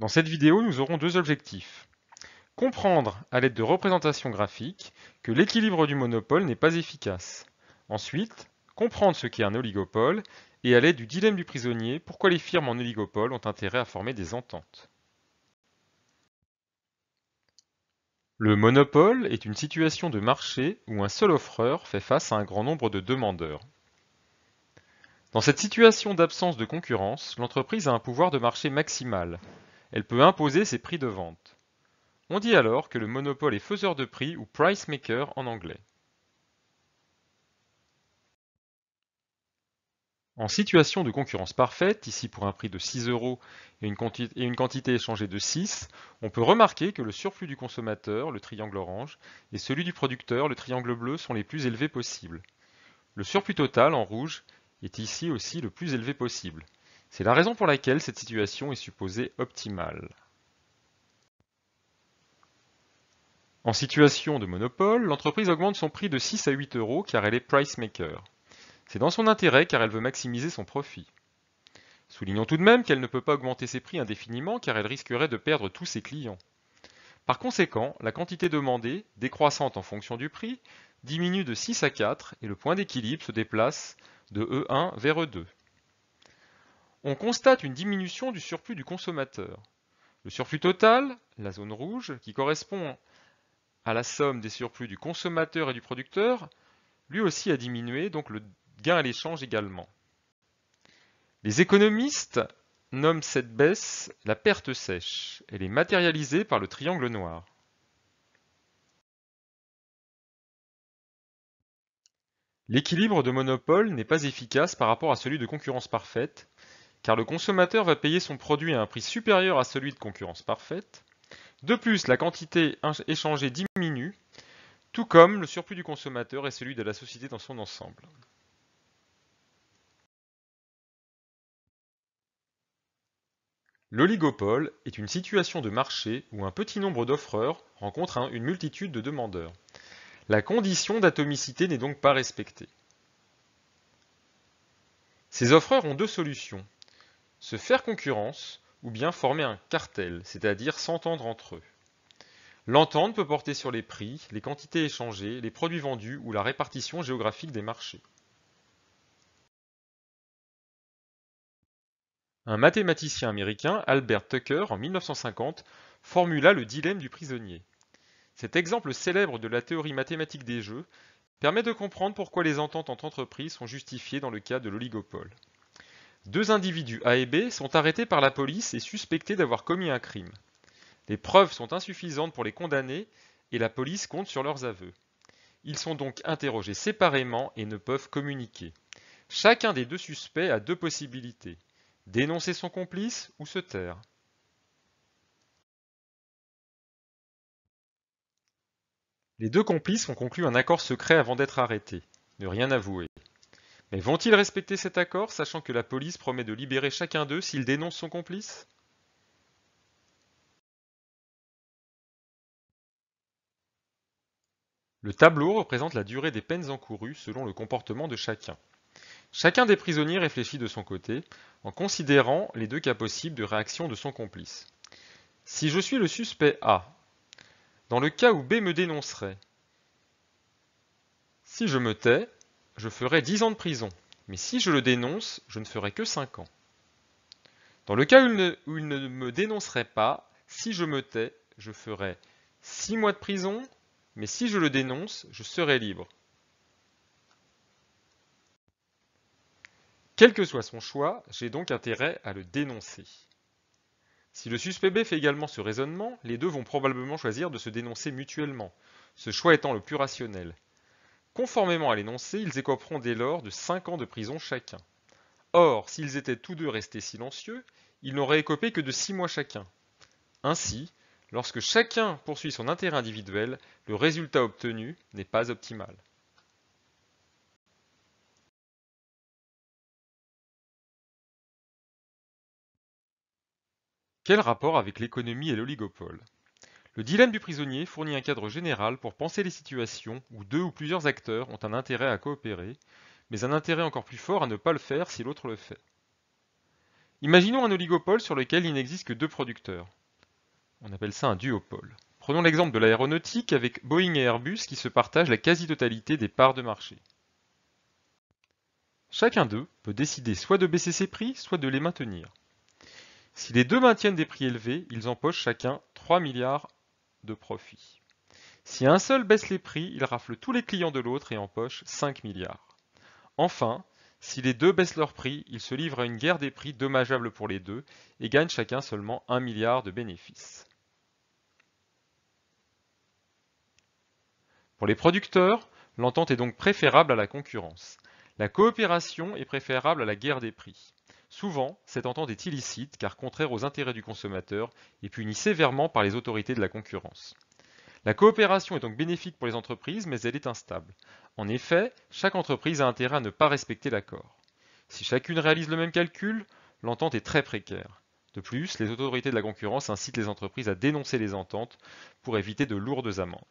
Dans cette vidéo, nous aurons deux objectifs. Comprendre, à l'aide de représentations graphiques, que l'équilibre du monopole n'est pas efficace. Ensuite, comprendre ce qu'est un oligopole, et à l'aide du dilemme du prisonnier, pourquoi les firmes en oligopole ont intérêt à former des ententes. Le monopole est une situation de marché où un seul offreur fait face à un grand nombre de demandeurs. Dans cette situation d'absence de concurrence, l'entreprise a un pouvoir de marché maximal, elle peut imposer ses prix de vente. On dit alors que le monopole est faiseur de prix ou price maker en anglais. En situation de concurrence parfaite, ici pour un prix de 6 euros et une, quantité, et une quantité échangée de 6, on peut remarquer que le surplus du consommateur, le triangle orange, et celui du producteur, le triangle bleu, sont les plus élevés possibles. Le surplus total, en rouge, est ici aussi le plus élevé possible. C'est la raison pour laquelle cette situation est supposée optimale. En situation de monopole, l'entreprise augmente son prix de 6 à 8 euros car elle est price maker. C'est dans son intérêt car elle veut maximiser son profit. Soulignons tout de même qu'elle ne peut pas augmenter ses prix indéfiniment car elle risquerait de perdre tous ses clients. Par conséquent, la quantité demandée, décroissante en fonction du prix, diminue de 6 à 4 et le point d'équilibre se déplace de E1 vers E2 on constate une diminution du surplus du consommateur. Le surplus total, la zone rouge, qui correspond à la somme des surplus du consommateur et du producteur, lui aussi a diminué, donc le gain à l'échange également. Les économistes nomment cette baisse la perte sèche. Elle est matérialisée par le triangle noir. L'équilibre de monopole n'est pas efficace par rapport à celui de concurrence parfaite, car le consommateur va payer son produit à un prix supérieur à celui de concurrence parfaite. De plus, la quantité échangée diminue, tout comme le surplus du consommateur et celui de la société dans son ensemble. L'oligopole est une situation de marché où un petit nombre d'offreurs rencontre une multitude de demandeurs. La condition d'atomicité n'est donc pas respectée. Ces offreurs ont deux solutions se faire concurrence ou bien former un cartel, c'est-à-dire s'entendre entre eux. L'entente peut porter sur les prix, les quantités échangées, les produits vendus ou la répartition géographique des marchés. Un mathématicien américain, Albert Tucker, en 1950, formula le dilemme du prisonnier. Cet exemple célèbre de la théorie mathématique des jeux permet de comprendre pourquoi les ententes entre entreprises sont justifiées dans le cas de l'oligopole. Deux individus A et B sont arrêtés par la police et suspectés d'avoir commis un crime. Les preuves sont insuffisantes pour les condamner et la police compte sur leurs aveux. Ils sont donc interrogés séparément et ne peuvent communiquer. Chacun des deux suspects a deux possibilités dénoncer son complice ou se taire. Les deux complices ont conclu un accord secret avant d'être arrêtés, ne rien avouer. Mais vont-ils respecter cet accord, sachant que la police promet de libérer chacun d'eux s'il dénonce son complice Le tableau représente la durée des peines encourues selon le comportement de chacun. Chacun des prisonniers réfléchit de son côté, en considérant les deux cas possibles de réaction de son complice. Si je suis le suspect A, dans le cas où B me dénoncerait, si je me tais, je ferai 10 ans de prison, mais si je le dénonce, je ne ferai que 5 ans. Dans le cas où il ne, me dénoncerait pas, si je me tais, je ferai 6 mois de prison, mais si je le dénonce, je serai libre. Quel que soit son choix, j'ai donc intérêt à le dénoncer. Si le suspect B fait également ce raisonnement, les deux vont probablement choisir de se dénoncer mutuellement, ce choix étant le plus rationnel. Conformément à l'énoncé, ils écoperont dès lors de 5 ans de prison chacun. Or, s'ils étaient tous deux restés silencieux, ils n'auraient écopé que de 6 mois chacun. Ainsi, lorsque chacun poursuit son intérêt individuel, le résultat obtenu n'est pas optimal. Quel rapport avec l'économie et l'oligopole le dilemme du prisonnier fournit un cadre général pour penser les situations où deux ou plusieurs acteurs ont un intérêt à coopérer, mais un intérêt encore plus fort à ne pas le faire si l'autre le fait. Imaginons un oligopole sur lequel il n'existe que deux producteurs. On appelle ça un duopole. Prenons l'exemple de l'aéronautique avec Boeing et Airbus qui se partagent la quasi-totalité des parts de marché. Chacun d'eux peut décider soit de baisser ses prix, soit de les maintenir. Si les deux maintiennent des prix élevés, ils empochent chacun 3 milliards de profit. Si un seul baisse les prix, il rafle tous les clients de l'autre et empoche 5 milliards. Enfin, si les deux baissent leurs prix, ils se livrent à une guerre des prix dommageable pour les deux et gagnent chacun seulement 1 milliard de bénéfices. Pour les producteurs, l'entente est donc préférable à la concurrence. La coopération est préférable à la guerre des prix. Souvent, cette entente est illicite car contraire aux intérêts du consommateur et punie sévèrement par les autorités de la concurrence. La coopération est donc bénéfique pour les entreprises, mais elle est instable. En effet, chaque entreprise a intérêt à ne pas respecter l'accord. Si chacune réalise le même calcul, l'entente est très précaire. De plus, les autorités de la concurrence incitent les entreprises à dénoncer les ententes pour éviter de lourdes amendes.